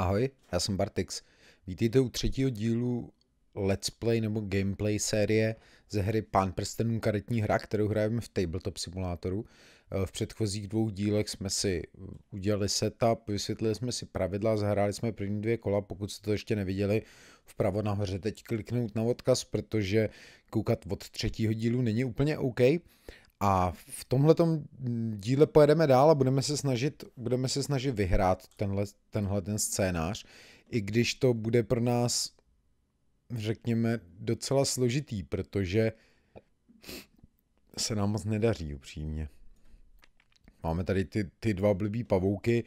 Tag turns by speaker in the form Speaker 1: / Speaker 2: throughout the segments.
Speaker 1: Ahoj, já jsem Bartix. Vítejte u třetího dílu Let's Play nebo Gameplay série ze hry Pán prstenů karetní hra, kterou hrajeme v Tabletop simulátoru. Eh, v předchozích dvou dílech jsme si udělali setup, vysvětlili jsme si pravidla, zahráli jsme první dvě kola. Pokud jste to ještě neviděli, vpravo nahoře teď kliknout na odkaz, protože koukat od třetího dílu není úplně OK. A v tomhle díle pojedeme dál a budeme se snažit, budeme se snažit vyhrát tenhle, tenhle ten scénář, i když to bude pro nás, řekněme, docela složitý, protože se nám moc nedaří upřímně. Máme tady ty, ty dva blbý pavouky,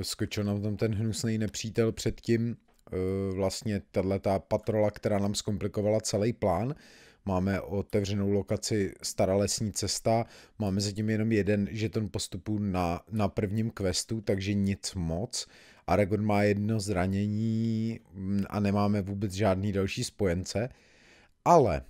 Speaker 1: eh, skočil nám tam ten hnusný nepřítel předtím, eh, vlastně tato patrola, která nám zkomplikovala celý plán, máme otevřenou lokaci Stará lesní cesta, máme zatím jenom jeden žeton postupu na, na prvním questu, takže nic moc. Aragorn má jedno zranění mm, a nemáme vůbec žádný další spojence. Ale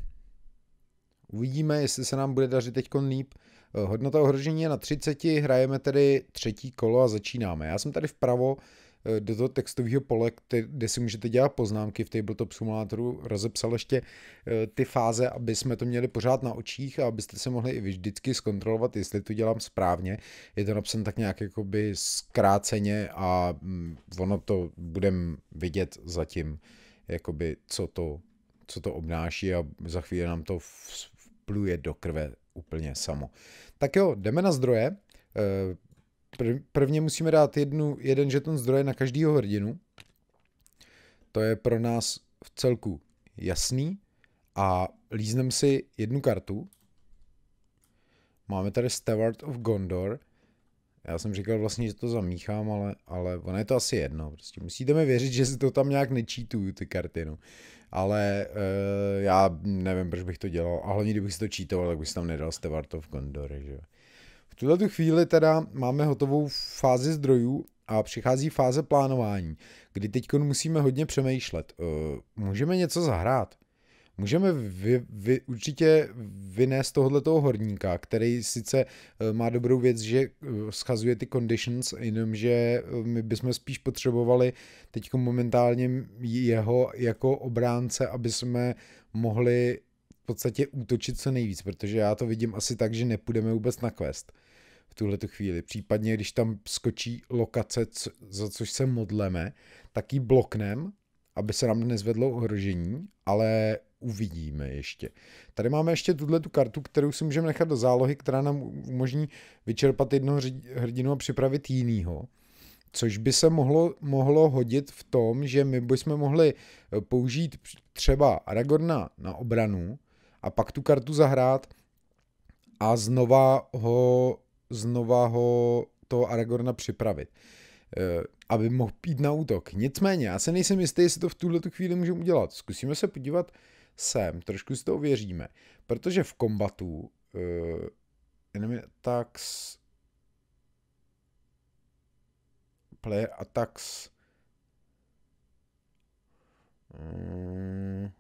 Speaker 1: uvidíme, jestli se nám bude dařit teď líp. Eh, hodnota ohrožení je na 30, hrajeme tedy třetí kolo a začínáme. Já jsem tady vpravo Eh, do toho textového pole, kde si můžete dělat poznámky v Tabletop Simulatoru, rozepsal ještě eh, ty fáze, aby jsme to měli pořád na očích a abyste se mohli i vždycky zkontrolovat, jestli to dělám správně. Je to napsané tak nějak jakoby zkráceně a mm, ono to budem vidět zatím, jakoby co to, co to obnáší a za chvíli nám to vpluje do krve úplně samo. Tak jo, jdeme na zdroje eh, prv, prvně musíme dát jednu, jeden žeton zdroje na každého hrdinu. To je pro nás v celku jasný. A lízneme si jednu kartu. Máme tady Steward of Gondor. Já jsem říkal vlastně, že to zamíchám, ale, ale ono je to asi jedno. Prostě musíte mi věřit, že si to tam nějak nečítuju, ty karty, no. Ale uh, já nevím, proč bych to dělal. A hlavně, kdybych si to čítoval, tak bych si tam nedal Steward of Gondor, že Uh, tuhle tu chvíli teda máme hotovou fázi zdrojů a přichází fáze plánování, kdy teď musíme hodně přemýšlet. Eh, můžeme něco zahrát? Můžeme vy, vy, určitě vynést tohle toho horníka, který sice eh, má dobrou věc, že eh, schazuje ty conditions, jenomže my bychom spíš potřebovali teď momentálně jeho jako obránce, aby jsme mohli v podstatě útočit co nejvíc, protože já to vidím asi tak, že nepůjdeme vůbec na quest v tuhle chvíli. Případně, když tam skočí lokace, co, za což se modleme, tak ji bloknem, aby se nám nezvedlo ohrožení, ale uvidíme ještě. Tady máme ještě tuhle tu kartu, kterou si můžeme nechat do zálohy, která nám umožní vyčerpat jednoho hrdinu a připravit jinýho. Což by se mohlo, mohlo hodit v tom, že my bychom mohli eh, použít třeba Aragorna na obranu a pak tu kartu zahrát a znova ho znova ho toho Aragorna připravit, eh, aby mohl pít na útok. Nicméně, já se nejsem jistý, jestli to v tuhle chvíli můžeme udělat. Zkusíme se podívat sem, trošku si to ověříme, protože v kombatu uh, eh, attacks player attacks hmm.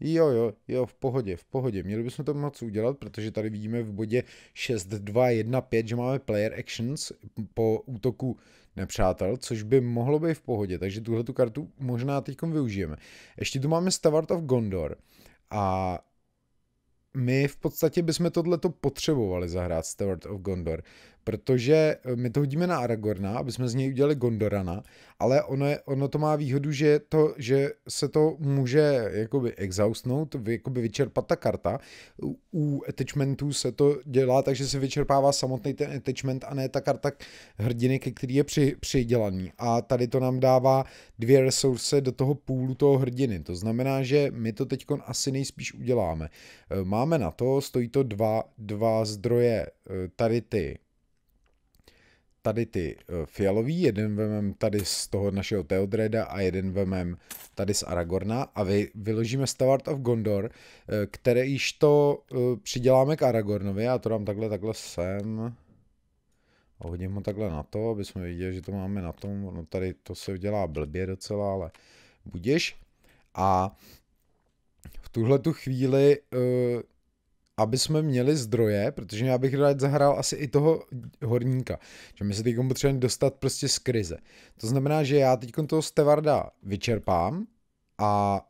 Speaker 1: Jo, jo, jo, v pohodě, v pohodě. Měli bychom to moc udělat, protože tady vidíme v bodě 5, že máme player actions po útoku nepřátel, což by mohlo být v pohodě, takže tuhle tu kartu možná teď využijeme. Ještě tu máme Stavart of Gondor a my v podstatě bychom tohleto potřebovali zahrát Stavart of Gondor, protože eh, my to hodíme na Aragorna, aby jsme z něj udělali Gondorana, ale ono, je, ono to má výhodu, že, to, že se to může jakoby exhaustnout, jakoby vyčerpat ta karta. U attachmentů se to dělá, takže se vyčerpává samotný ten attachment a ne ta karta hrdiny, ke který je při, přidělaný. A tady to nám dává dvě resource do toho půlu toho hrdiny. To znamená, že my to teď asi nejspíš uděláme. Eh, máme na to, stojí to dva, dva zdroje eh, tady ty tady ty eh, fialový, jeden vemem tady z toho našeho Teodreda a jeden vemem tady z Aragorna a vy, vyložíme Stavart of Gondor, eh, které již to eh, přiděláme k Aragornovi a to dám takhle, takhle sem a hodím ho takhle na to, aby jsme viděli, že to máme na tom, no tady to se udělá blbě docela, ale budeš. A v tuhle tu chvíli aby jsme měli zdroje, protože já bych rád zahrál asi i toho horníka, že my se teď potřebujeme dostat prostě z krize. To znamená, že já teď toho stevarda vyčerpám a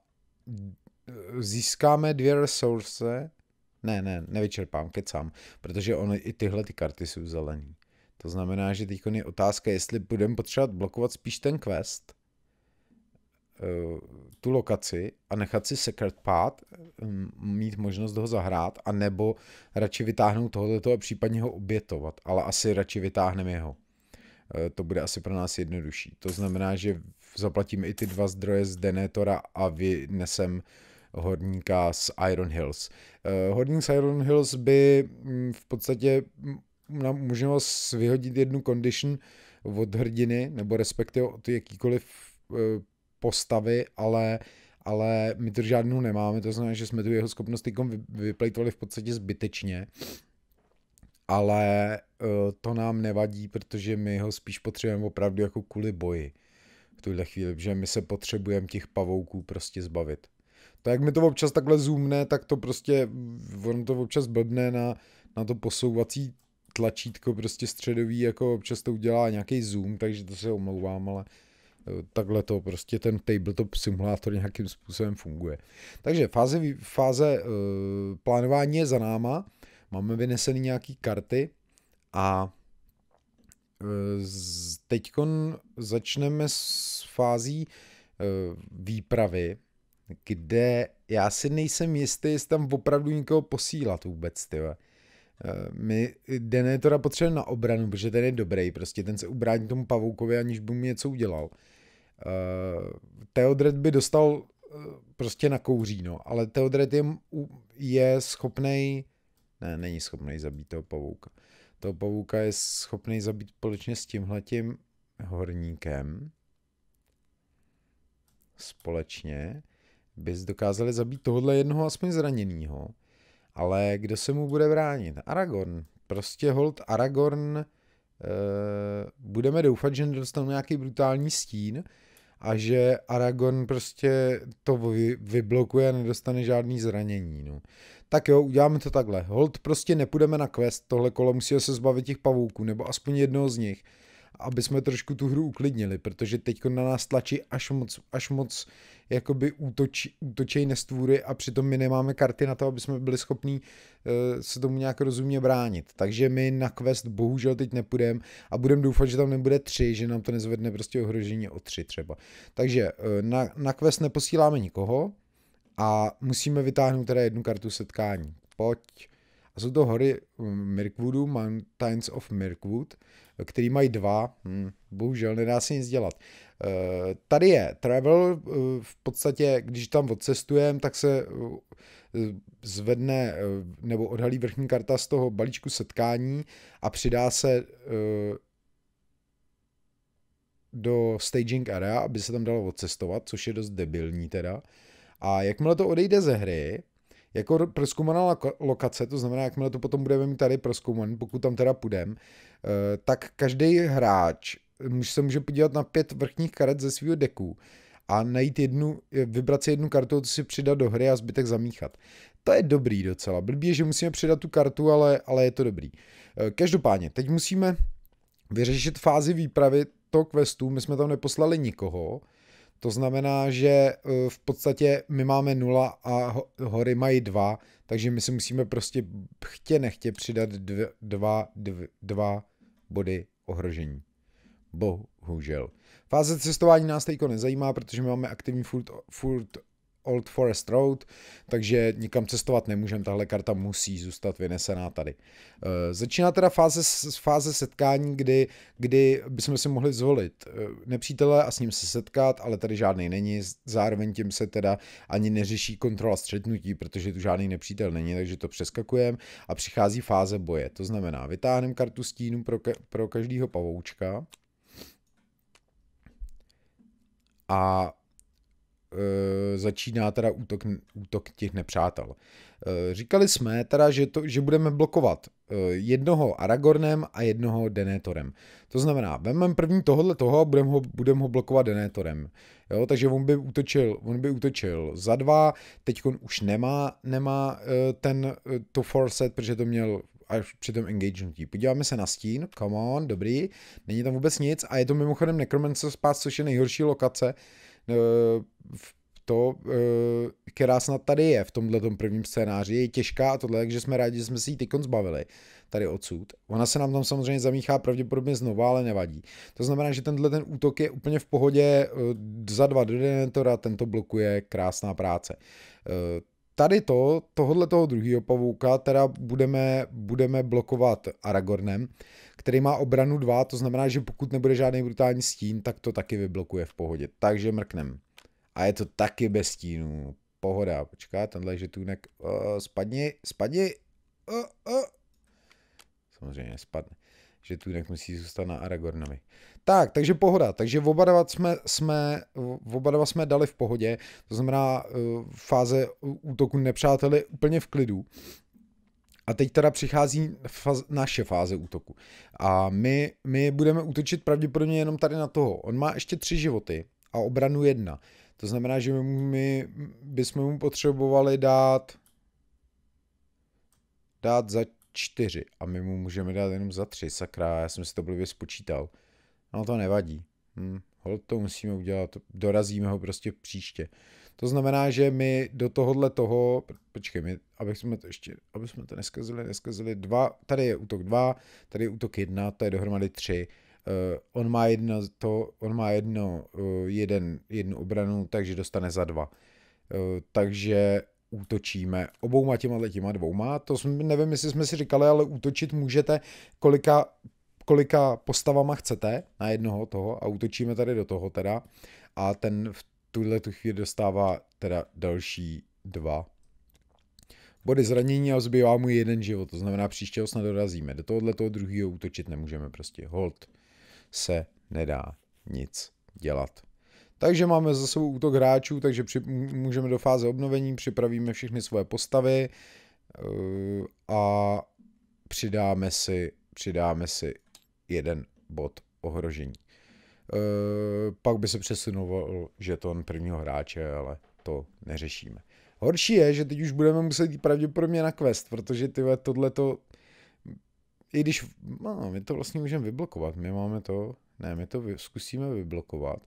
Speaker 1: e, získáme dvě resource, ne, ne, nevyčerpám, kecám, protože ono i tyhle ty karty jsou zelený. To znamená, že teď je otázka, jestli budeme potřebovat blokovat spíš ten quest, Eh, tu lokaci a nechat si Secret Path, mm, mít možnost ho zahrát, a nebo radši vytáhnout tohoto a případně ho obětovat, ale asi radši vytáhneme jeho. Eh, to bude asi pro nás jednodušší. To znamená, že zaplatím i ty dva zdroje z Denetora a vynesem horníka z Iron Hills. Eh, horník z Iron Hills by mm, v podstatě mm, nám umožňoval vyhodit jednu condition od hrdiny, nebo respektive od jakýkoliv postavy, ale ale my to žádnou nemáme, to znamená, že jsme tu jeho schopnost vyplejtovali v podstatě zbytečně. Ale eh, to nám nevadí, protože my ho spíš potřebujeme opravdu jako kvůli boji v tuhle chvíli, že my se potřebujeme těch pavouků prostě zbavit. To, jak mi to občas takhle zoomne, tak to prostě, on to občas blbne na, na to posouvací tlačítko prostě středový, jako občas to udělá nějaký zoom, takže to se omlouvám, ale uh, takhle to prostě ten tabletop simulátor nějakým způsobem funguje. Takže fáze, fáze eh, plánování je za náma, máme vynesené nějaké karty a eh, teď začneme s fází eh, výpravy, kde já si nejsem jistý, jestli tam opravdu někoho posílat vůbec, tyve. My Denetora potřebujeme na obranu, protože ten je dobrý, prostě ten se ubrání tomu pavoukovi, aniž by mu něco udělal. Eh, Teodred by dostal eh, prostě na kouří, no, ale Teodred je, je schopný, ne, není schopný zabít toho pavouka. Toho pavouka je schopný zabít společně s tímhletím horníkem. Společně bys dokázali zabít tohle jednoho aspoň zraněného. Ale kdo se mu bude bránit? Aragorn. Prostě hold Aragorn. Uh, budeme doufat, že nedostanou nějaký brutální stín, a že Aragon prostě to vy, vyblokuje a nedostane žádný zranění. No. Tak jo, uděláme to takhle. Hold, prostě nepůjdeme na quest, tohle kolo musíme se zbavit těch pavouků, nebo aspoň jednoho z nich aby jsme trošku tu hru uklidnili, protože teď na nás tlačí až moc, až moc jakoby útoč, útočej nestvůry a přitom my nemáme karty na to, aby jsme byli schopní uh, se tomu nějak rozumně bránit. Takže my na quest bohužel teď nepůjdeme a budeme doufat, že tam nebude tři, že nám to nezvedne prostě ohrožení o tři třeba. Takže uh, na, na quest neposíláme nikoho a musíme vytáhnout teda jednu kartu setkání. Pojď a jsou to hory Mirkwoodu, Mountains of Mirkwood, který mají dva. hm, bohužel nedá se nic dělat. Eh, tady je travel, eh, v podstatě, když tam odcestujeme, tak se eh, zvedne nebo odhalí vrchní karta z toho balíčku setkání a přidá se do staging area, aby se tam dalo odcestovat, což je dost debilní teda. A jakmile to odejde ze hry, jako proskoumaná lokace, to znamená, jakmile to potom budeme mít tady proskoumaný, pokud tam teda půjdeme, eh, tak každý hráč se může podívat na pět vrchních karet ze svého deku a najít jednu, eh, vybrat si jednu kartu, to si přidat do hry a zbytek zamíchat. To je dobrý docela. Blbý je, že musíme přidat tu kartu, ale, ale je to dobrý. Eh, každopádně, teď musíme vyřešit fázi výpravy toho questu. My jsme tam neposlali nikoho, to znamená, že eh, v podstatě my máme 0 a hory mají 2, takže my si musíme prostě chtě nechtě přidat 2 2 body ohrožení. Bohužel. Fáze cestování nás teďko nezajímá, protože my máme aktivní furt, furt Old Forest Road, takže nikam cestovat nemůžeme, tahle karta musí zůstat vynesená tady. E, začíná teda fáze, fáze setkání, kdy, kdy bychom si mohli zvolit eh, nepřítele a s ním se setkat, ale tady žádný není, zároveň tím se teda ani neřeší kontrola střetnutí, protože tu žádný nepřítel není, takže to přeskakujeme a přichází fáze boje. To znamená, vytáhneme kartu stínu pro, ka- pro každého pavoučka, a e, začíná teda útok, útok těch nepřátel. E, říkali jsme teda, že, to, že budeme blokovat e, jednoho Aragornem a jednoho Denétorem. To znamená, vememe první tohle toho a budeme ho, budem ho blokovat Denétorem. Jo, takže on by útočil, on by útočil za dva, teď on už nemá, nemá ten, to forset, protože to měl až při tom engagementí. Podíváme se na stín, come on, dobrý, není tam vůbec nic a je to mimochodem necromancer Pass, což je nejhorší lokace, Eh, to, eh, která snad tady je v tomhle prvním scénáři, je těžká a tohle, takže jsme rádi, že jsme si ji teď zbavili tady odsud. Ona se nám tam samozřejmě zamíchá pravděpodobně znova, ale nevadí. To znamená, že tenhle ten útok je úplně v pohodě eh, za dva do denetora, tento blokuje krásná práce tady to, tohle toho druhého pavouka, teda budeme, budeme blokovat Aragornem, který má obranu 2, to znamená, že pokud nebude žádný brutální stín, tak to taky vyblokuje v pohodě. Takže mrknem. A je to taky bez stínů. Pohoda. Počká, tenhle žetůnek. Uh, eh, spadni, spadni. Uh, uh. Samozřejmě spadne že jinak musí zůstat na Aragornovi. Tak, takže pohoda. Takže oba dva jsme, jsme, oba dva jsme dali v pohodě, to znamená uh, fáze útoku nepřáteli úplně v klidu. A teď teda přichází faz, naše fáze útoku. A my, my budeme útočit pravděpodobně jenom tady na toho. On má ještě tři životy a obranu jedna. To znamená, že my, my bychom mu potřebovali dát dát za čtyři a my mu můžeme dát jenom za tři, sakra, já jsem si to blbě spočítal. No to nevadí. Hm, hold to musíme udělat, dorazíme ho prostě příště. To znamená, že my do tohohle toho, počkej, my, aby jsme to ještě, aby jsme to neskazili, neskazili dva, tady je útok dva, tady je útok jedna, to je dohromady tři. Uh, on má jedno, to, on má jedno, uh, jeden, jednu obranu, takže dostane za dva. Uh, takže útočíme. Obouma těma těma dvouma, to jsme, nevím, jestli jsme si říkali, ale útočit můžete kolika, kolika postavama chcete na jednoho toho a útočíme tady do toho teda. A ten v tuhle tu chvíli dostává teda další dva body zranění a zbývá mu jeden život, to znamená příště ho snad dorazíme. Do tohohle toho druhého útočit nemůžeme prostě. Hold se nedá nic dělat. Takže máme za sebou útok hráčů, takže při, můžeme do fáze obnovení, připravíme všechny svoje postavy e, a přidáme si, přidáme si jeden bod ohrožení. E, pak by se přesunoval žeton prvního hráče, ale to neřešíme. Horší je, že teď už budeme muset jít pravděpodobně na quest, protože tyhle to, i když, no, my to vlastně můžeme vyblokovat, my máme to, ne, my to vy, zkusíme vyblokovat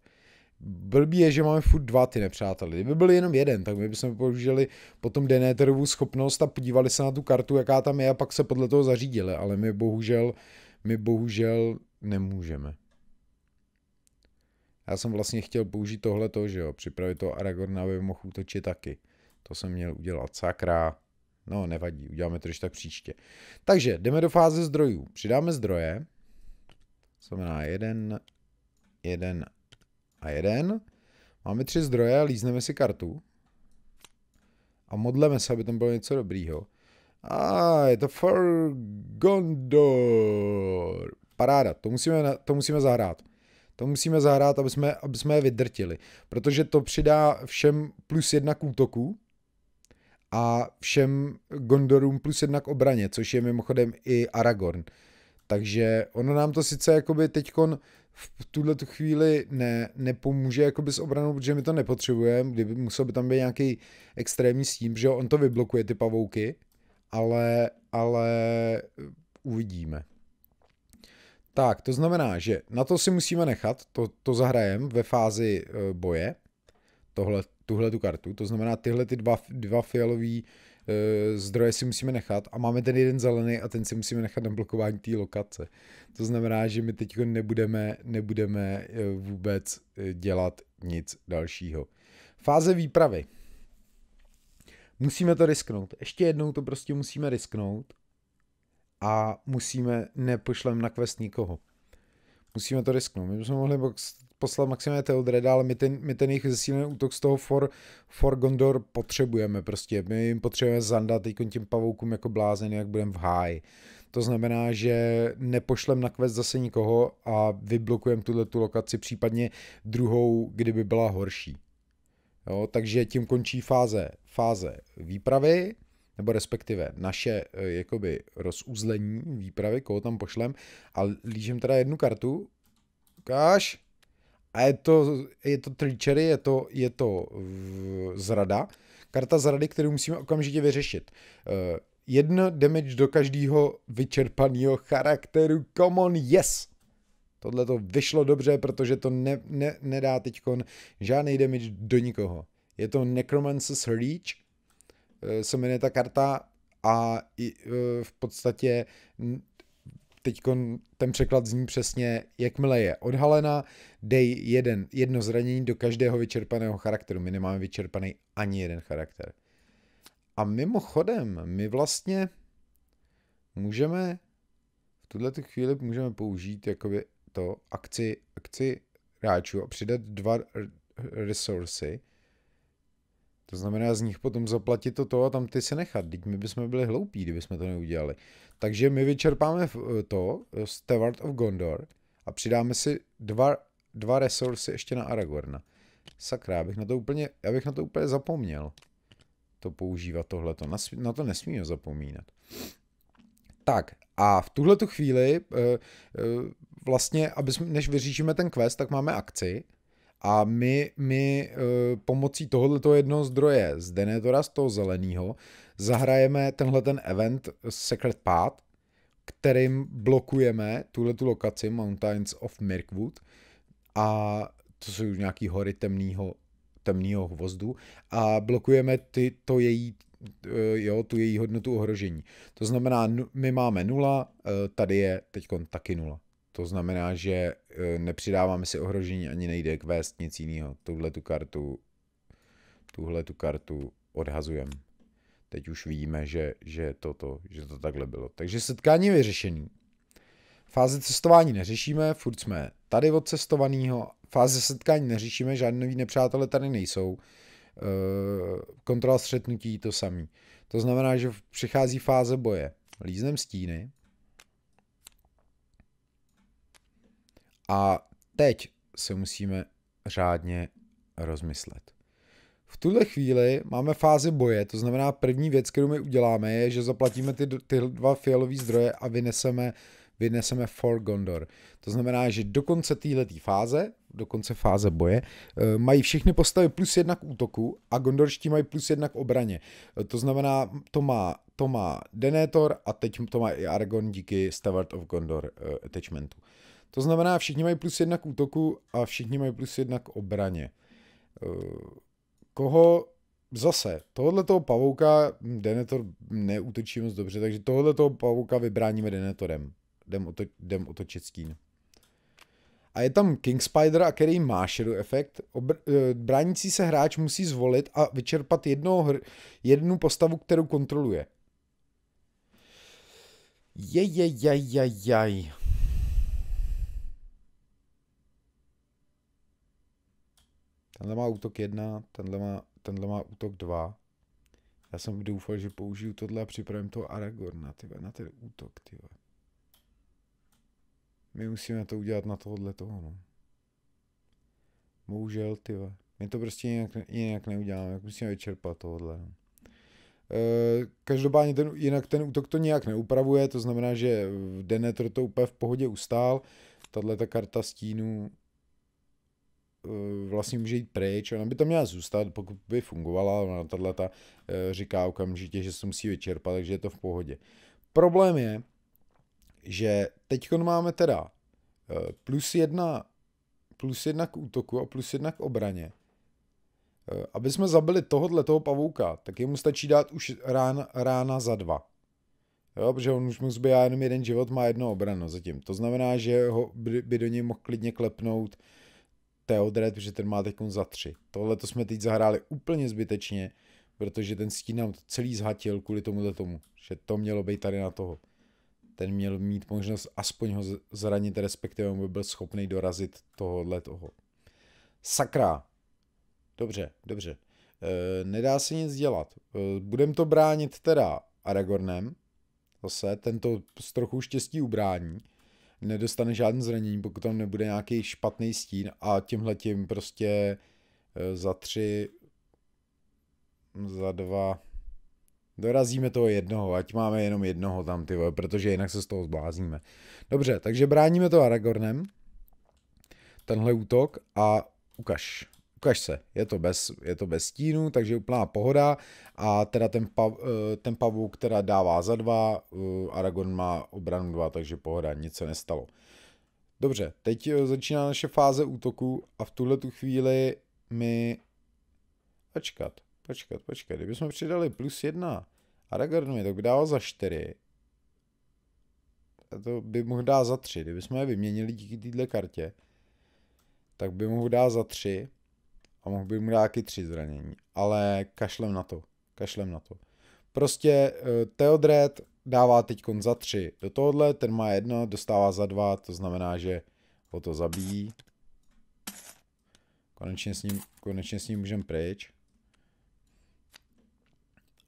Speaker 1: Blbý je, že máme furt dva ty nepřáteli. Kdyby byl jenom jeden, tak my bychom použili potom Deneterovu schopnost a podívali se na tu kartu, jaká tam je a pak se podle toho zařídili, ale my bohužel, my bohužel nemůžeme. Já jsem vlastně chtěl použít tohle to, že jo, připravit to Aragorn, aby mohl útočit taky. To jsem měl udělat, sakra. No, nevadí, uděláme to tak příště. Takže jdeme do fáze zdrojů. Přidáme zdroje, znamená jeden, jeden a jeden. Máme tři zdroje, lízneme si kartu. A modleme se, aby tam bylo něco dobrýho. A je to for Gondor. Paráda, to musíme, to musíme zahrát. To musíme zahrát, aby jsme, aby jsme je vydrtili. Protože to přidá všem plus jedna k útoku a všem Gondorům plus jedna k obraně, což je mimochodem i Aragorn. Takže ono nám to sice jakoby teďkon v tuhle tu chvíli ne, nepomůže jakoby s obranou, protože my to nepotřebujeme, kdyby musel by tam být nějaký extrémní s tím, že on to vyblokuje ty pavouky, ale, ale eh, uvidíme. Tak, to znamená, že na to si musíme nechat, to, to zahrajem ve fázi eh, boje, tohle, tuhle tu kartu, to znamená tyhle ty dva, dva fialové Eh, zdroje si musíme nechat a máme ten jeden zelený a ten si musíme nechat na blokování té lokace. To znamená, že my teď nebudeme, nebudeme eh, vůbec eh, dělat nic dalšího. Fáze výpravy. Musíme to risknout. Ještě jednou to prostě musíme risknout a musíme, nepošlem na quest nikoho. Musíme to risknout. My bychom mohli poslal maximálně Teodreda, ale my ten, my ten jejich zesílený útok z toho for, for Gondor potřebujeme prostě. My jim potřebujeme Zanda teď tím pavoukům jako blázen, jak budeme v háji. To znamená, že nepošlem na quest zase nikoho a vyblokujeme tuhle tu lokaci, případně druhou, kdyby byla horší. Jo, takže tím končí fáze, fáze výpravy, nebo respektive naše eh, jakoby rozuzlení výpravy, koho tam pošlem a lížím teda jednu kartu. Ukáž, a je to, je to trichery je to, je to zrada. Karta zrady, kterou musíme okamžitě vyřešit. Eh, jedno damage do každého vyčerpaného charakteru. Come on, yes! Tohle to vyšlo dobře, protože to ne, ne, nedá teď žádný damage do nikoho. Je to Necromancer's Reach, eh, se jmenuje ta karta a eh, v podstatě Teď ten překlad zní přesně, jakmile je odhalena, dej jeden, jedno zranění do každého vyčerpaného charakteru. My nemáme vyčerpaný ani jeden charakter. A mimochodem, my vlastně můžeme v tuto chvíli můžeme použít jakoby to akci, akci hráčů a přidat dva resursy. To znamená z nich potom zaplatit to a tam ty se nechat. Teď my bychom byli hloupí, kdybychom to neudělali. Takže my vyčerpáme eh, to, eh, Steward of Gondor, a přidáme si dva, dva resursy ještě na Aragorna. Sakra, já bych na to úplně, já bych na to úplně zapomněl. To používat tohleto. Na, na to nesmíme zapomínat. Tak, a v tuhle chvíli, eh, vlastně, aby jsme, než vyřížíme ten quest, tak máme akci. A my, my eh, pomocí tohoto jednoho zdroje z Denetora, z toho zeleného, zahrajeme tenhle ten event Secret Path, kterým blokujeme tuhle tu lokaci Mountains of Mirkwood a to jsou nějaký hory temného temného hvozdu a blokujeme ty, to její, eh, jo, tu její hodnotu ohrožení. To znamená, my máme nula, eh, tady je teď taky nula. To znamená, že e, nepřidáváme si ohrožení ani nejde k vést nic jiného. Tuhle tu kartu, tuhle tu kartu odhazujeme. Teď už vidíme, že, že, toto, že to takhle bylo. Takže setkání vyřešený. Fáze cestování neřešíme, furt jsme tady od cestovaného. Fáze setkání neřešíme, žádný nový nepřátelé tady nejsou. E, kontrola střetnutí to samý. To znamená, že přichází fáze boje. Líznem stíny, A teď se musíme řádně rozmyslet. V tuhle chvíli máme fázi boje, to znamená první věc, kterou my uděláme, je, že zaplatíme ty, ty dva fialové zdroje a vyneseme, vyneseme For Gondor. To znamená, že do konce této fáze, do konce fáze boje, eh, mají všechny postavy plus jedna k útoku a gondorští mají plus jedna k obraně. Eh, to znamená, to má, to má Denethor a teď to má i Argon díky Steward of Gondor eh, attachmentu. Uh, to znamená, všichni mají plus jedna k útoku a všichni mají plus jedna k obraně. Eh, koho zase, tohle toho pavouka hm, Denetor neútočí moc dobře, takže tohle toho pavouka vybráníme Denetorem. Jdem, oto, jdem otočit stín. A je tam King Spider, a který má shadow efekt. Obr- eh, bránící se hráč musí zvolit a vyčerpat jedno hr- jednu postavu, kterou kontroluje. Jejejajajaj. Tenhle má útok 1, tenhle má, tenhle má útok 2. Já jsem doufal, že použiju tohle a připravím toho Aragorna, tyve, na ten útok, tyve. My musíme to udělat na tohle toho, no. Bohužel, tyve. My to prostě jinak, jinak neuděláme, jak musíme vyčerpat tohle, no. E, každopádně ten, jinak ten útok to nějak neupravuje, to znamená, že Denetr to úplně v pohodě ustál. Tahle ta karta stínu. Eh, vlastně může jít pryč, ona by to měla zůstat, pokud by fungovala, ona tohle ta eh, říká okamžitě, že se musí vyčerpat, takže je to v pohodě. Problém je, že teď máme teda eh, plus jedna, plus jedna k útoku a plus jedna k obraně. Aby jsme zabili tohohle toho pavouka, tak jemu stačí dát už rána, rána za dva. Jo, protože on už mu zbývá jenom jeden život, má jedno obrano zatím. To znamená, že ho by, by do něj mohl klidně klepnout uh, Theodred, protože ten má teď za tři. Tohle to jsme teď zahráli úplně zbytečně, protože ten stín nám to celý zhatil kvůli tomuhle tomu, že to mělo být tady na toho. Ten měl mít možnost aspoň ho zranit, respektive on by byl schopný dorazit tohohle toho. Sakra. Dobře, dobře. E, nedá se nic dělat. E, budem to bránit teda Aragornem. Zase, tento s trochu štěstí ubrání nedostane žádné zranění, pokud tam nebude nějaký špatný stín a tímhle tím prostě eh, za tři, za dva, dorazíme toho jednoho, ať máme jenom jednoho tam, ty vole, protože jinak se z toho zblázníme. Dobře, takže bráníme to Aragornem, tenhle útok a ukaž ukaž se, je to bez, je to bez stínu, takže úplná pohoda a teda ten, pav, eh, ten pavouk, která dává za dva, eh, Aragon má obranu dva, takže pohoda, nic se nestalo. Dobře, teď eh, začíná naše fáze útoku a v tuhle tu chvíli my... Počkat, počkat, počkat, kdybychom přidali plus jedna Aragornu, tak by dával za čtyři. A to by mohl dát za tři, kdybychom je vyměnili díky této kartě, tak by mohl dát za tři a mohl bych mu dát i tři zranění, ale kašlem na to, kašlem na to. Prostě eh, Theodred dává teď za tři do tohohle, ten má jedno, dostává za dva, to znamená, že ho to zabíjí. Konečně s ním, konečně s ním můžem pryč.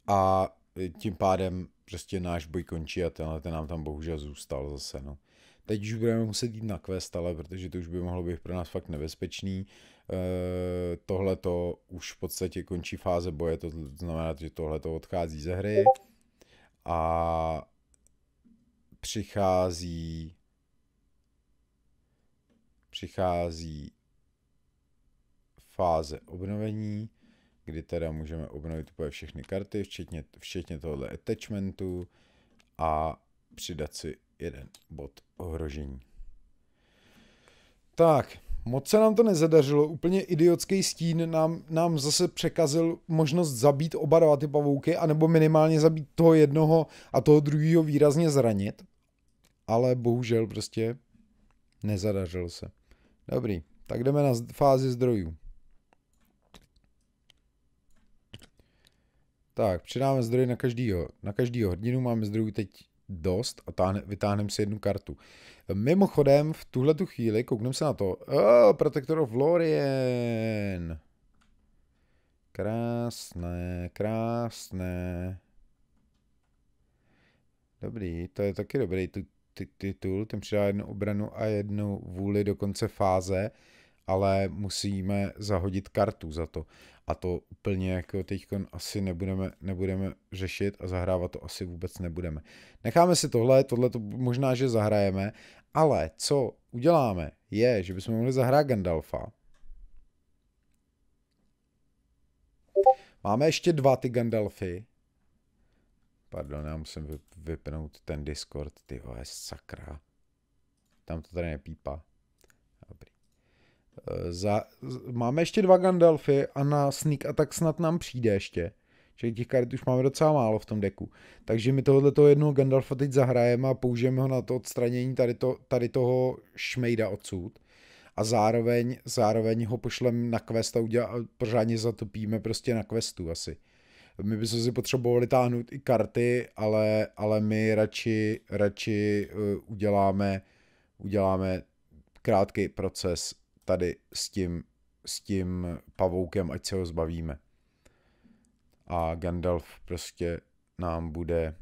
Speaker 1: A eh, tím pádem prostě náš boj končí a tenhle ten nám tam bohužel zůstal zase, no. Teď už budeme muset jít na quest, ale protože to už by mohlo být pro nás fakt nebezpečný. Eh, tohle to už v podstatě končí fáze boje, to znamená, že tohle to odchází ze hry a přichází přichází fáze obnovení, kdy teda můžeme obnovit úplně všechny karty, včetně, včetně tohle attachmentu a přidat si jeden bod ohrožení. Tak, Moc se nám to nezadařilo, úplně idiotský stín nám, nám zase překazil možnost zabít oba dva ty pavouky, anebo minimálně zabít toho jednoho a toho druhého výrazně zranit. Ale bohužel prostě nezadařilo se. Dobrý, tak jdeme na fázi zdrojů. Tak, přidáme zdroje na každýho. Na každýho hrdinu máme zdrojů teď dost a vytáhneme si jednu kartu. Uh, Mimochodem, v tuhle tu chvíli, kouknem se na to. Oh, Protector of Lorien. Krásné, krásné. Dobrý, to je taky dobrý ty, titul, ten přidá jednu obranu a jednu vůli do konce fáze ale musíme zahodit kartu za to. A to úplně jako teď asi nebudeme, nebudeme řešit a zahrávat to asi vůbec nebudeme. Necháme si tohle, tohle to možná, že zahrajeme, ale co uděláme je, že bychom mohli zahrát Gandalfa. Máme ještě dva ty Gandalfy. Pardon, já musím vypnout ten Discord, ty sakra. Tam to tady nepípa. Eh, za, máme ještě dva Gandalfy a na Sneak tak snad nám přijde ještě. Že těch karet už máme docela málo v tom deku. Takže my tohle toho jednoho Gandalfa teď zahrajeme a použijeme ho na to odstranění tady, to, tady toho šmejda odsud. A zároveň, zároveň ho pošlem na quest a, uděla, a pořádně zatopíme prostě na questu asi. My bychom si potřebovali táhnout i karty, ale, ale my radši, radši eh, uděláme, uděláme krátký proces tady s tím, s tím pavoukem, ať se ho zbavíme. A Gandalf prostě nám bude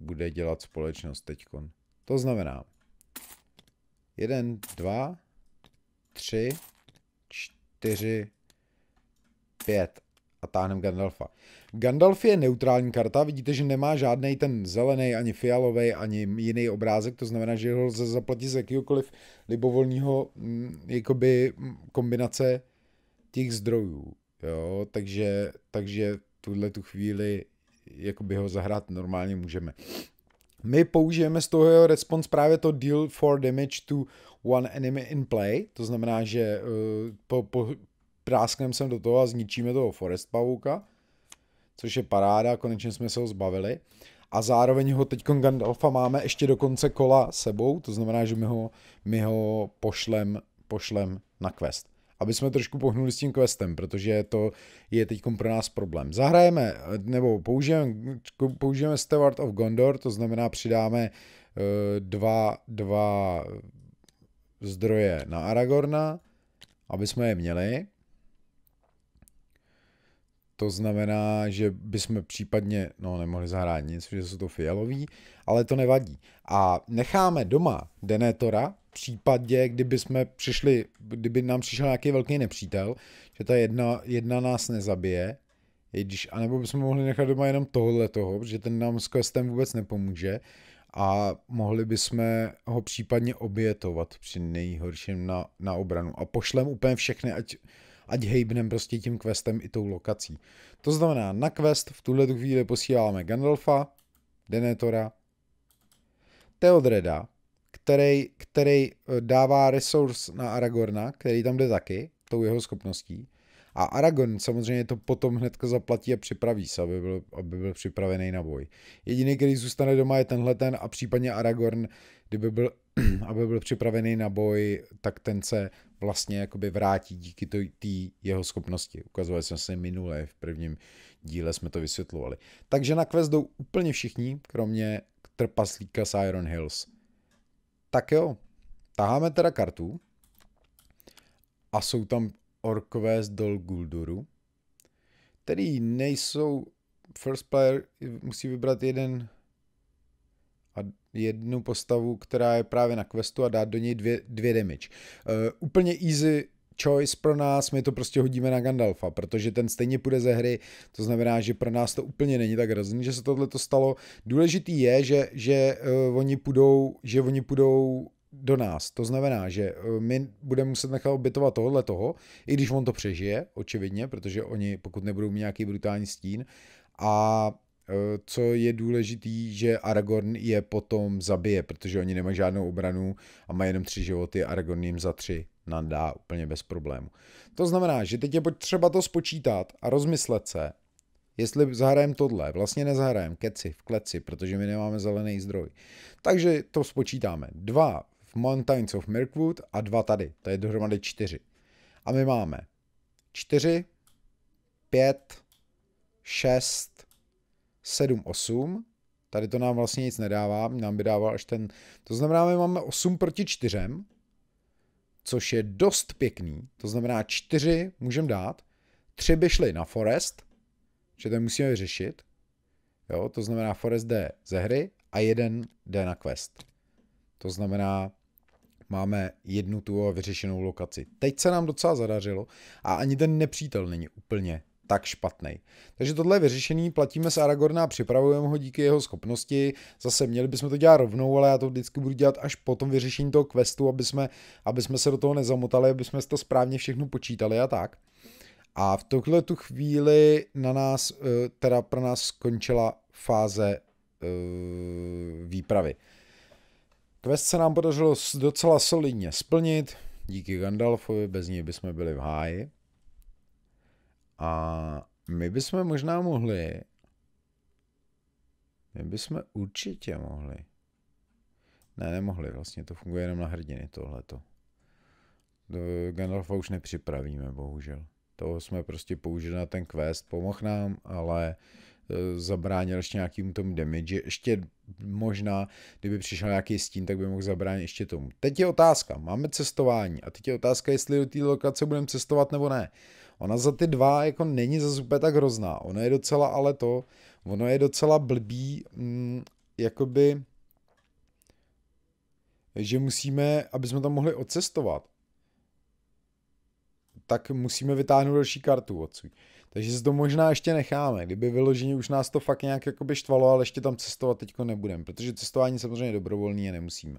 Speaker 1: bude dělat společnost teďkon. To znamená, jeden, dva, tři, čtyři, pět a táhneme Gandalfa. Gandalf je neutrální karta, vidíte, že nemá žádný ten zelený, ani fialový, ani jiný obrázek, to znamená, že ho lze zaplatit z jakýkoliv libovolního mm, jakoby mm, kombinace těch zdrojů. Jo, takže, takže tuhle tu chvíli jakoby ho zahrát normálně můžeme. My použijeme z toho jeho response právě to deal for damage to one enemy in play, to znamená, že uh, po, po, prásknem sem do toho a zničíme toho Forest Pavouka, což je paráda, konečně jsme se ho zbavili. A zároveň ho teď Gandalfa máme ještě do konce kola sebou, to znamená, že my ho, my ho pošlem, pošlem na quest. Aby jsme trošku pohnuli s tím questem, protože to je teď pro nás problém. Zahrajeme, nebo použijeme, použijeme Steward of Gondor, to znamená přidáme eh, dva, dva zdroje na Aragorna, aby jsme je měli to znamená, že bychom případně, no nemohli zahrát nic, že jsou to fialový, ale to nevadí. A necháme doma Denetora, v případě, kdyby jsme přišli, kdyby nám přišel nějaký velký nepřítel, že ta jedna, jedna nás nezabije, i když, anebo bychom mohli nechat doma jenom tohle toho, protože ten nám s questem vůbec nepomůže a mohli bychom ho případně obětovat při nejhorším na, na obranu. A pošlem úplně všechny, ať ať hejbnem prostě tím questem i tou lokací. To znamená, na quest v tuhle chvíli posíláme Gandalfa, Denetora, Teodreda, který, který eh, dává resource na Aragorna, který tam jde taky, tou jeho schopností. A Aragon samozřejmě to potom hnedka zaplatí a připraví se, aby byl, aby byl připravený na boj. Jediný, který zůstane doma, je tenhle ten a případně Aragorn, kdyby byl, aby byl připravený na boj, tak ten se vlastně jakoby vrátí díky té jeho schopnosti. Ukazovali jsme se vlastně minule, v prvním díle jsme to vysvětlovali. Takže na quest jdou úplně všichni, kromě trpaslíka z Iron Hills. Tak jo, taháme teda kartu a jsou tam orkové z Dol Gulduru, který nejsou first player, musí vybrat jeden a jednu postavu, která je právě na questu a dát do něj dvě, dvě damage. Uh, úplně easy choice pro nás, my to prostě hodíme na Gandalfa, protože ten stejně půjde ze hry, to znamená, že pro nás to úplně není tak hrozný, že se tohle to stalo. Důležitý je, že, že uh, oni půjdou, že oni půjdou do nás. To znamená, že eh, my budeme muset nechat obětovat tohle toho, i když on to přežije, očividně, protože oni, pokud nebudou mít nějaký brutální stín. A eh, co je důležitý, že Aragorn je potom zabije, protože oni nemají žádnou obranu a mají jenom tři životy, Aragorn jim za tři nandá úplně bez problému. To znamená, že teď je potřeba to spočítat a rozmyslet se, jestli zahrajeme tohle, vlastně nezahrajeme keci v kleci, protože my nemáme zelený zdroj. Takže to spočítáme. Dva Mountains of Mirkwood a dva tady. To je dohromady čtyři. A my máme čtyři, pět, šest, sedm, osm. Tady to nám vlastně nic nedává, nám by dával až ten... To znamená, my máme 8 proti 4, což je dost pěkný. To znamená, 4 můžeme dát, 3 by šly na Forest, že to musíme vyřešit. Jo, to znamená, Forest jde ze hry a jeden jde na quest. To znamená, máme jednu tu vyřešenou lokaci. Teď se nám docela zadařilo a ani ten nepřítel není úplně tak špatný. Takže tohle je vyřešený, platíme s Aragorna a připravujeme ho díky jeho schopnosti. Zase měli bychom to dělat rovnou, ale já to vždycky budu dělat až po tom vyřešení toho questu, aby jsme, aby jsme se do toho nezamotali, aby jsme to správně všechno počítali a tak. A v tuhle tu chvíli na nás, eh, teda pro nás skončila fáze eh, výpravy. Quest se nám podařilo docela solidně splnit, díky Gandalfovi, bez něj bychom byli v háji. A my bychom možná mohli, my bychom určitě mohli, ne, nemohli, vlastně to funguje jenom na hrdiny tohleto. Do Gandalfa už nepřipravíme, bohužel. To jsme prostě použili na ten quest, pomohl nám, ale Eh, zabránil ještě nějakým tomu damage. Ještě možná, kdyby přišel nějaký stín, tak by mohl zabránit ještě tomu. Teď je otázka, máme cestování a teď je otázka, jestli do té lokace budeme cestovat nebo ne. Ona za ty dva jako není za úplně tak hrozná. Ono je docela ale to, ono je docela blbý, mm, jakoby, že musíme, aby jsme tam mohli odcestovat, tak musíme vytáhnout další kartu odsud. Takže si to možná ještě necháme, kdyby vyloženě už nás to fakt nějak jakoby štvalo, ale ještě tam cestovat teďko nebudeme, protože cestování samozřejmě dobrovolný a nemusíme.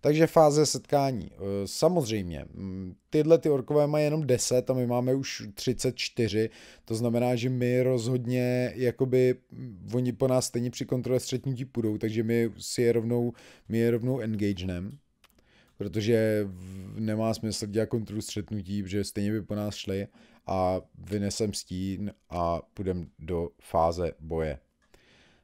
Speaker 1: Takže fáze setkání. Eh, samozřejmě, mm, tyhle ty orkové mají jenom 10 a my máme už 34, to znamená, že my rozhodně, jakoby, mm, oni po nás stejně při kontrole střetnutí půjdou, takže my si je rovnou, my je rovnou engagenem, protože nemá smysl dělat kontrolu střetnutí, protože stejně by po nás šli a vynesem stín a půjdem do fáze boje.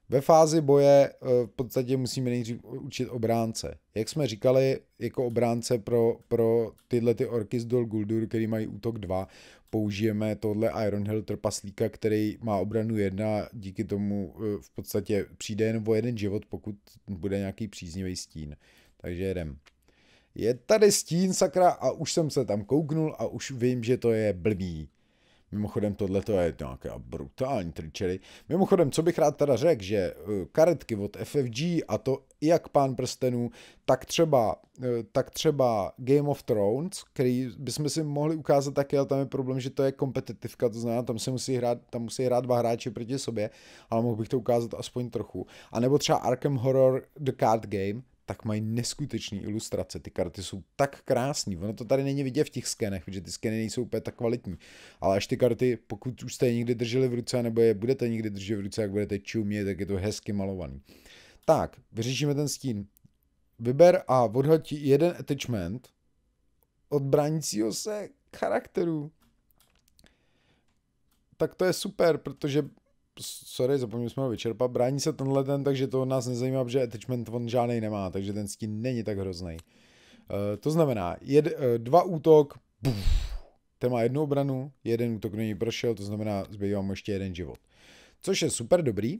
Speaker 1: Ve fázi boje eh, v podstatě musíme nejdřív učit obránce. Jak jsme říkali, jako obránce pro, pro tyhle ty orky z Dol Guldur, který mají útok 2, použijeme tohle Hill trpaslíka, který má obranu 1, díky tomu eh, v podstatě přijde jen o jeden život, pokud bude nějaký příznivý stín. Takže jedem. Je tady stín, sakra, a už jsem se tam kouknul a už vím, že to je blbý. Mimochodem, tohle to je nějaká brutální tričery. Mimochodem, co bych rád teda řekl, že eh, karetky od FFG a to jak Pán prstenů, tak třeba, eh, tak třeba Game of Thrones, který bychom si mohli ukázat taky, ale tam je problém, že to je kompetitivka, to znamená, tam se musí hrát, tam musí hrát dva hráči proti sobě, ale mohl bych to ukázat aspoň trochu. A nebo třeba Arkham Horror The Card Game, tak mají neskutečné ilustrace. Ty karty jsou tak krásné. Ono to tady není vidět v těch skenech, protože ty skeny nejsou úplně tak kvalitní. Ale až ty karty, pokud už jste je někdy drželi v ruce, nebo je budete někdy držet v ruce, jak budete čumět, tak je to hezky malovaný. Tak, vyřešíme ten stín. Vyber a odhoď jeden attachment od bránícího se charakteru. Tak to je super, protože sorry, zapomněli jsme ho vyčerpat, brání se tenhle ten, takže to nás nezajímá, protože attachment on žádný nemá, takže ten stín není tak hrozný. Uh, eh, to znamená, jed, uh, dva útok, buf, ten má jednu obranu, jeden útok není prošel, to znamená, zbývá mu ještě jeden život. Což je super dobrý,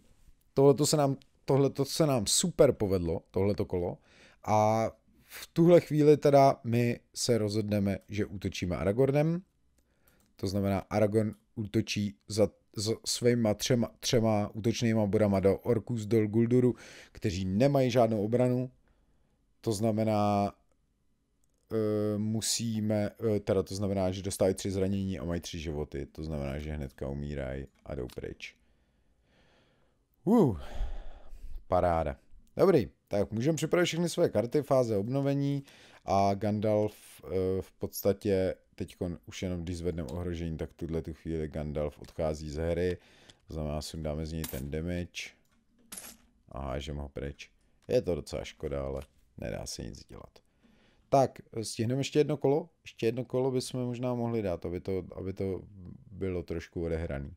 Speaker 1: tohleto se nám, tohleto se nám super povedlo, tohleto kolo, a v tuhle chvíli teda my se rozhodneme, že útočíme Aragornem, to znamená Aragorn útočí za s svýma třema, třema útočnýma bodama do Orků z Dol Gulduru, kteří nemají žádnou obranu. To znamená, e, musíme, e, teda to znamená, že dostávají tři zranění a mají tři životy. To znamená, že hnedka umírají a jdou pryč. Uh, paráda. Dobrý, tak můžeme připravit všechny své karty, fáze obnovení a Gandalf e, v podstatě teď už jenom když zvedneme ohrožení, tak tuhle tu chvíli Gandalf odchází z hry. To znamená, sundáme z něj ten damage a hážeme ho pryč. Je to docela škoda, ale nedá se nic dělat. Tak, stihneme ještě jedno kolo? Ještě jedno kolo bychom možná mohli dát, aby to, aby to bylo trošku odehrané.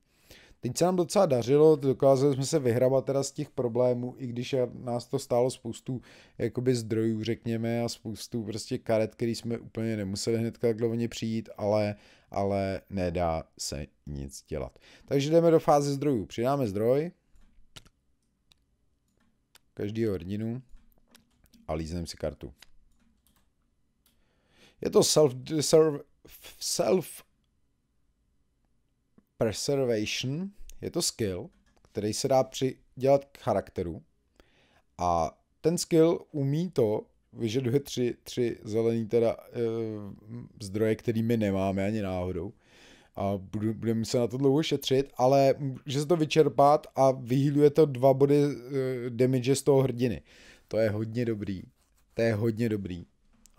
Speaker 1: Teď se nám docela dařilo, dokázali jsme se vyhrabat teda z těch problémů, i když nás to stálo spoustu jakoby zdrojů, řekněme, a spoustu prostě karet, který jsme úplně nemuseli hned takhle o ně přijít, ale, ale nedá se nic dělat. Takže jdeme do fáze zdrojů. Přidáme zdroj, každý hrdinu a lízneme si kartu. Je to self, self, self Preservation je to skill, který se dá přidělat k charakteru a ten skill umí to, vyžaduje tři, tři zelený teda e, zdroje, který my nemáme ani náhodou a budu, budeme se na to dlouho šetřit, ale může se to vyčerpat a vyhýluje to dva body e, damage z toho hrdiny. To je hodně dobrý. To je hodně dobrý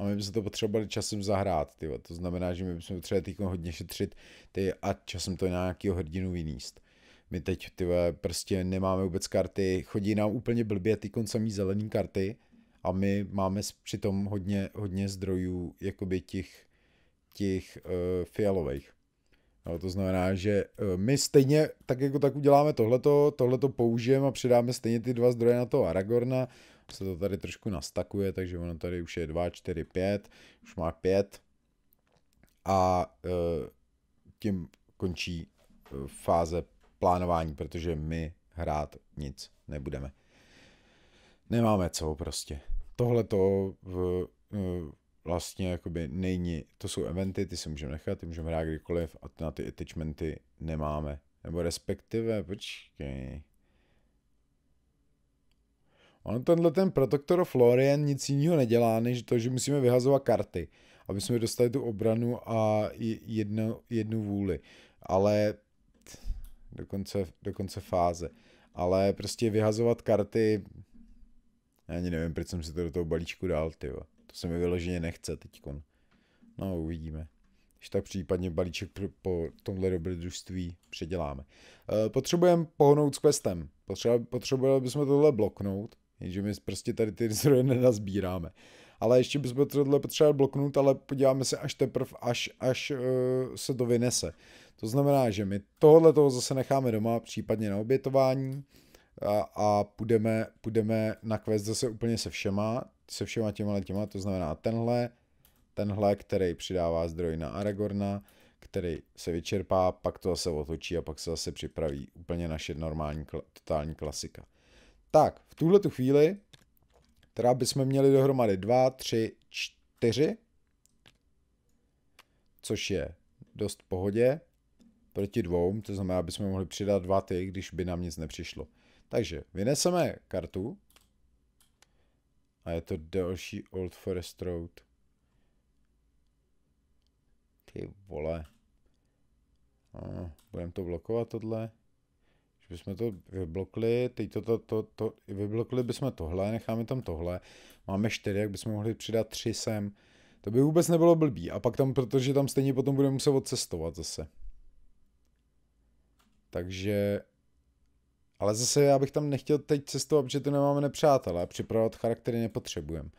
Speaker 1: a my bychom to potřebovali časem zahrát, tyjo. to znamená, že my bychom potřebovali teď hodně šetřit ty, a časem to na nějakého hrdinu vyníst. My teď ty prostě nemáme vůbec karty, chodí nám úplně blbě ty samý zelený karty a my máme přitom hodně, hodně zdrojů jakoby těch, těch uh, eh, fialových. No, to znamená, že eh, my stejně tak jako tak uděláme tohleto, tohleto použijeme a předáme stejně ty dva zdroje na toho Aragorna, se to tady trošku nastakuje, takže ono tady už je 2, 4, 5, už má 5 a e, tím končí e, fáze plánování, protože my hrát nic nebudeme. Nemáme co prostě. Tohle to v, v e, vlastně jakoby není, to jsou eventy, ty si můžeme nechat, ty můžeme hrát kdykoliv a na ty attachmenty nemáme. Nebo respektive, počkej, On tenhle ten protektor Florian nic jiného nedělá, než to, že musíme vyhazovat karty, aby jsme dostali tu obranu a jednu, jednu vůli. Ale do konce, do konce fáze. Ale prostě vyhazovat karty, já ani nevím, proč jsem si to do toho balíčku dal, ty. To se mi vyloženě nechce teď. No, uvidíme. Když tak případně balíček po tomhle dobrodružství předěláme. Eh, potřebujeme pohnout s questem. potřebovali bychom tohle bloknout, Jenže my prostě tady ty zdroje nenazbíráme. Ale ještě bychom tohle potřebovali bloknout, ale podíváme se až teprve až, až uh, se to vynese. To znamená, že my tohle toho zase necháme doma, případně na obětování a, a půjdeme, půjdeme na quest zase úplně se všema, se všema těma těma, to znamená tenhle, tenhle, který přidává zdroj na Aragorna, který se vyčerpá, pak to zase otočí a pak se zase připraví úplně naše normální, totální klasika. Tak, v tuhle tu chvíli, teda bychom měli dohromady 2, 3, 4, což je dost pohodě proti dvou, to znamená, abychom mohli přidat dva ty, když by nám nic nepřišlo. Takže vyneseme kartu a je to další Old Forest Road. Ty vole. A, no, budem to blokovat tohle bychom to vyblokli, teď to, to, to, to vyblokli bychom tohle, necháme tam tohle, máme čtyři, jak bychom mohli přidat tři sem, to by vůbec nebylo blbý. A pak tam, protože tam stejně potom budeme muset odcestovat zase. Takže... Ale zase já bych tam nechtěl teď cestovat, protože to nemáme nepřátelé připravovat charaktery nepotřebujeme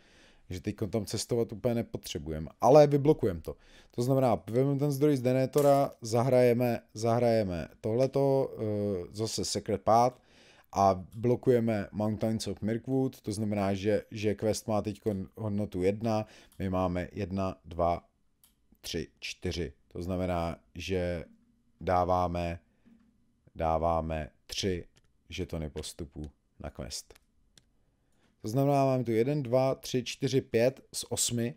Speaker 1: že teď tam cestovat úplně nepotřebujeme, ale vyblokujeme to. To znamená, vezmeme ten zdroj z denetora, zahrajeme, zahrajeme tohleto, eh, zase Secret Path, a blokujeme Mountains of Mirkwood, to znamená, že, že quest má teď hodnotu 1, my máme 1, 2, 3, 4. To znamená, že dáváme, dáváme 3 žetony postupu na quest. To znamená, máme tu 1, 2, 3, 4, 5 z 8.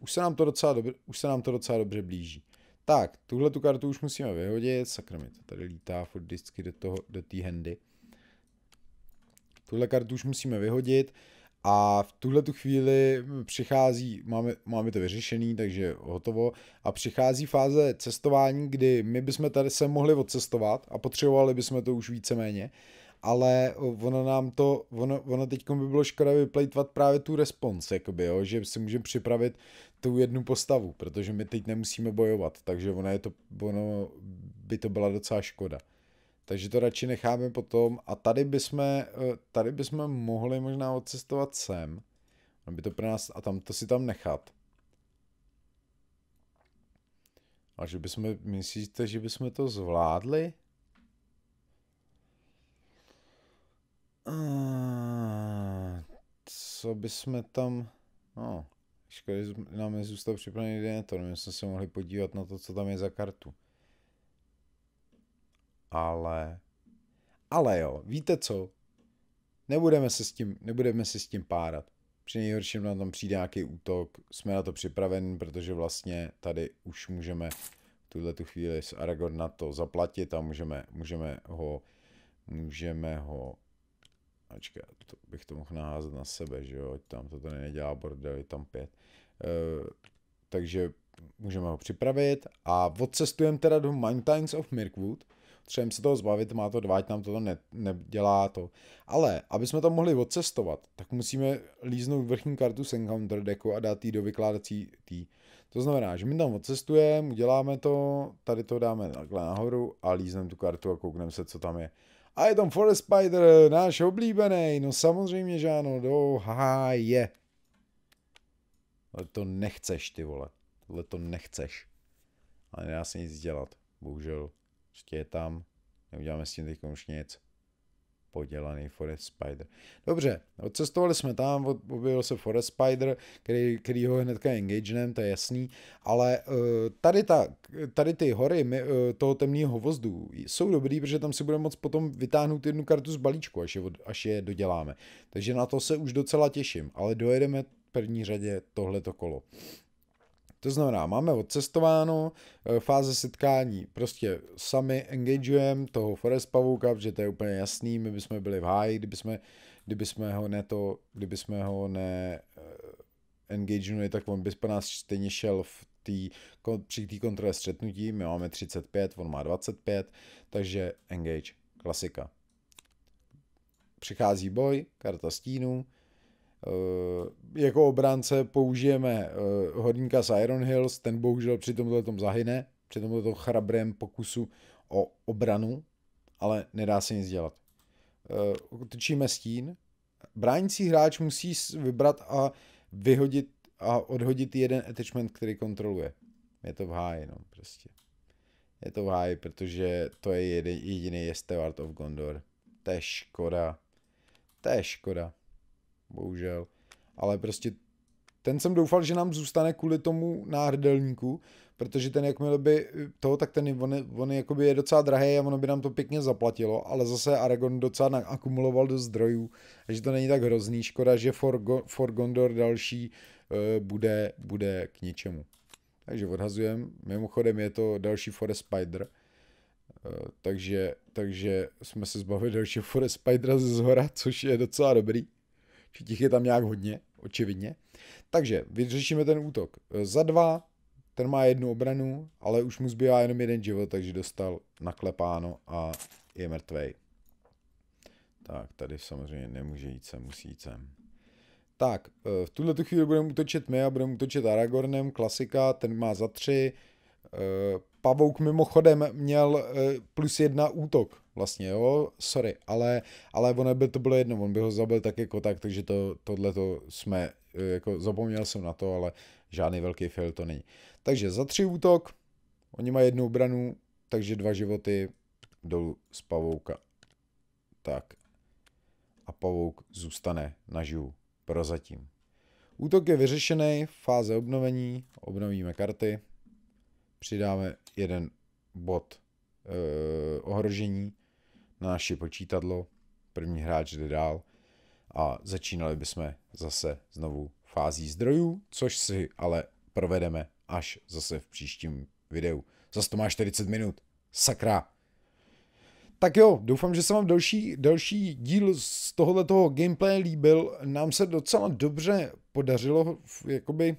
Speaker 1: Už se nám to docela, dobře, už se nám to docela dobře blíží. Tak, tuhle tu kartu už musíme vyhodit. Sakra mi to tady lítá furt vždycky do, toho, do té handy. Tuhle kartu už musíme vyhodit. A v tuhle tu chvíli přichází, máme, máme to vyřešený, takže hotovo, a přichází fáze cestování, kdy my bychom tady se mohli odcestovat a potřebovali bychom to už víceméně ale ono nám to, ono, ono teď by bylo škoda vyplejtvat právě tu response, jakoby, jo, že si můžeme připravit tu jednu postavu, protože my teď nemusíme bojovat, takže ono, je to, ono by to byla docela škoda. Takže to radši necháme potom a tady bychom, eh, tady bychom mohli možná odcestovat sem, aby to pro nás, a tam to si tam nechat. A že bychom, myslíte, že bychom to zvládli? co co jsme tam... No, škoda, že nám nezůstal připravený Denetor, my jsme se mohli podívat na to, co tam je za kartu. Ale... Ale jo, víte co? Nebudeme se s tím, nebudeme se s tím párat. Při nejhorším nám tam přijde nějaký útok, jsme na to připraveni, protože vlastně tady už můžeme tuhle tu chvíli s Aragorn na to zaplatit a můžeme, můžeme ho můžeme ho ačka, to bych to mohl naházet na sebe, že jo, ať tam to tady nedělá bordel, je tam pět. E, takže můžeme ho připravit a odcestujeme teda do Mountains of Mirkwood, Třeba se toho zbavit, má to dva, nám toto ne, nedělá to. Ale, aby jsme tam mohli odcestovat, tak musíme líznout vrchní kartu z Encounter deku a dát jí do vykládací tý. To znamená, že my tam odcestujeme, uděláme to, tady to dáme takhle nahoru a lízneme tu kartu a koukneme se, co tam je. A je tam Forest Spider, náš oblíbený. No samozřejmě, že ano, do háje. Ale to nechceš, ty vole. Tohle to nechceš. Ale nedá se nic dělat. Bohužel. Prostě je tam. Neuděláme s tím teď už nic podělaný Forest Spider. Dobře, odcestovali jsme tam, objevil se Forest Spider, který, který ho hnedka engagenem, to je jasný, ale eh, tady, ta, tady ty hory eh, toho temného hovozdu jsou dobrý, protože tam si budeme moc potom vytáhnout jednu kartu z balíčku, až je, až je doděláme. Takže na to se už docela těším, ale dojedeme v první řadě tohleto kolo. To znamená, máme odcestováno, eh, fáze setkání, prostě sami engageujeme toho Forest Pavouka, protože to je úplně jasný, my bychom byli v háji, kdyby jsme, kdyby jsme ho ne to, kdyby jsme ho ne eh, engageovali, tak on by po nás stejně šel v tý, při té kontrole střetnutí, my máme 35, on má 25, takže engage, klasika. Přichází boj, karta stínu. Eh, jako obránce použijeme eh, horníka z Iron Hills, ten bohužel při tomto tom zahyne, při tomto tom chrabrém pokusu o obranu, ale nedá se nic dělat. Eh, Točíme stín, bránící hráč musí vybrat a vyhodit a odhodit jeden attachment, který kontroluje. Je to v háji, no, prostě. Je to v háji, protože to je jediný Jestevart of Gondor. To je škoda. To je škoda bohužel. Ale prostě ten jsem doufal, že nám zůstane kvůli tomu náhrdelníku, protože ten jakmile by toho, tak ten on, on jakoby je docela drahý a ono by nám to pěkně zaplatilo, ale zase Aragon docela akumuloval do zdrojů, takže to není tak hrozný, škoda, že for, Go, for Gondor další uh, bude, bude k ničemu. Takže odhazujem, mimochodem je to další Forest Spider, uh, takže, takže jsme se zbavili dalšího Forest Spidera ze zhora, což je docela dobrý že těch je tam nějak hodně, očividně. Takže vyřešíme ten útok. E, za dva, ten má jednu obranu, ale už mu zbývá jenom jeden život, takže dostal naklepáno a je mrtvej. Tak, tady samozřejmě nemůže jít sem, musí jít sem. Tak, e, v tuhle tu chvíli budeme útočit my a budeme útočit Aragornem, klasika, ten má za tři, e, Pavouk mimochodem měl eh, plus jedna útok vlastně, jo, sorry, ale, ale ono by to bylo jedno, on by ho zabil tak jako tak, takže to, tohle to jsme, eh, jako zapomněl jsem na to, ale žádný velký fail to není. Takže za tři útok, oni mají jednu branu, takže dva životy dolů z pavouka. Tak. A pavouk zůstane naživu. Prozatím. Útok je vyřešený, fáze obnovení, obnovíme karty, přidáme jeden bod e, ohrožení na naše počítadlo, první hráč jde dál a začínali bychom zase znovu fází zdrojů, což si ale provedeme až zase v příštím videu. Zase to má 40 minut. Sakra! Tak jo, doufám, že se vám další, další díl z tohoto gameplay líbil. Nám se docela dobře podařilo jakoby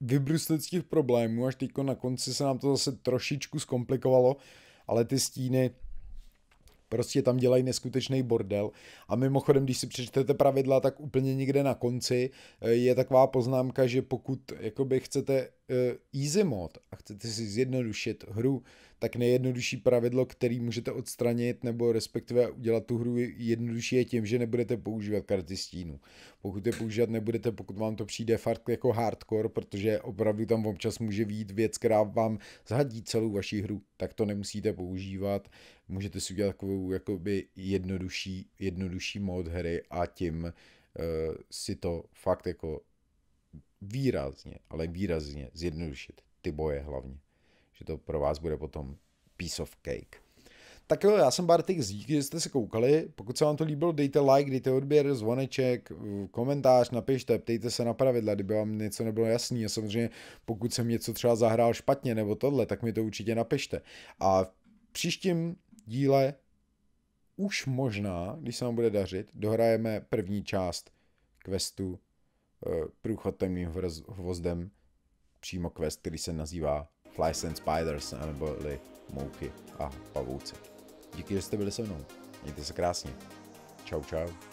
Speaker 1: vybruslických problémů, až teď na konci se nám to zase trošičku zkomplikovalo, ale ty stíny Prostě tam dělají neskutečný bordel. A mimochodem, když si přečtete pravidla, tak úplně někde na konci eh, je taková poznámka, že pokud jakoby chcete eh, easy mod a chcete si zjednodušit hru, tak nejjednodušší pravidlo, který můžete odstranit nebo respektive udělat tu hru jednodušší je tím, že nebudete používat karty stínu. Pokud je používat nebudete, pokud vám to přijde fakt jako hardcore, protože opravdu tam občas může výjít věc, která vám zhadí celou vaši hru, tak to nemusíte používat můžete si udělat takovou jakoby jednodušší, jednodušší mod hry a tím uh, si to fakt jako výrazně, ale výrazně zjednodušit. Ty boje hlavně. Že to pro vás bude potom piece of cake. Tak jo, já jsem Bartix, díky, že jste se koukali. Pokud se vám to líbilo, dejte like, dejte odběr, zvoneček, komentář, napište, ptejte se na pravidla, kdyby vám něco nebylo jasný. A samozřejmě, pokud jsem něco třeba zahrál špatně nebo tohle, tak mi to určitě napište. A v příštím díle už možná, když se nám bude dařit, dohrajeme první část questu e, Průchod temným hvozdem, přímo quest, který se nazývá Flies and Spiders, nebo Mouky a pavouci. Díky, že jste byli se mnou. Mějte se krásně. Čau, čau.